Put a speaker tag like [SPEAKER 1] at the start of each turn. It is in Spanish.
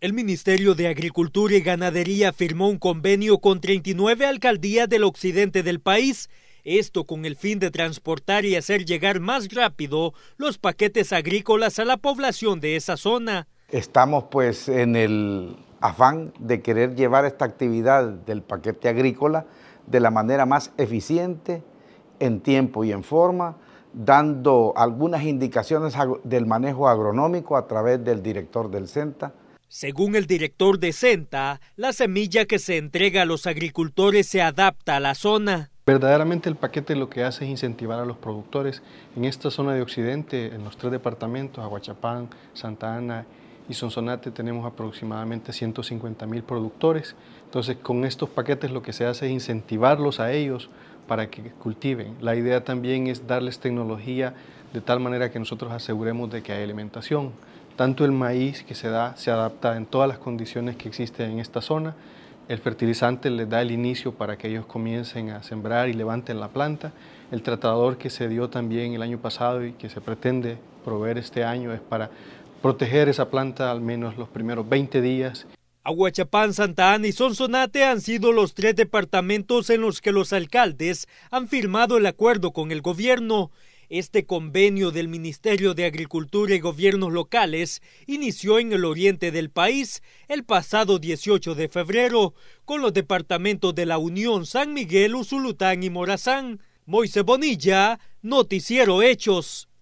[SPEAKER 1] El Ministerio de Agricultura y Ganadería firmó un convenio con 39 alcaldías del occidente del país, esto con el fin de transportar y hacer llegar más rápido los paquetes agrícolas a la población de esa zona.
[SPEAKER 2] Estamos pues en el afán de querer llevar esta actividad del paquete agrícola de la manera más eficiente, en tiempo y en forma, dando algunas indicaciones del manejo agronómico a través del director del CENTA,
[SPEAKER 1] según el director de Senta, la semilla que se entrega a los agricultores se adapta a la zona.
[SPEAKER 3] Verdaderamente el paquete lo que hace es incentivar a los productores en esta zona de Occidente, en los tres departamentos, Aguachapán, Santa Ana y Sonsonate, tenemos aproximadamente 150 mil productores. Entonces, con estos paquetes lo que se hace es incentivarlos a ellos para que cultiven. La idea también es darles tecnología de tal manera que nosotros aseguremos de que hay alimentación. Tanto el maíz que se da se adapta en todas las condiciones que existen en esta zona. El fertilizante les da el inicio para que ellos comiencen a sembrar y levanten la planta. El tratador que se dio también el año pasado y que se pretende proveer este año es para proteger esa planta al menos los primeros 20 días.
[SPEAKER 1] Aguachapán, Santa Ana y Sonsonate han sido los tres departamentos en los que los alcaldes han firmado el acuerdo con el gobierno. Este convenio del Ministerio de Agricultura y Gobiernos Locales inició en el oriente del país el pasado 18 de febrero con los departamentos de la Unión San Miguel, Usulután y Morazán. Moise Bonilla, Noticiero Hechos.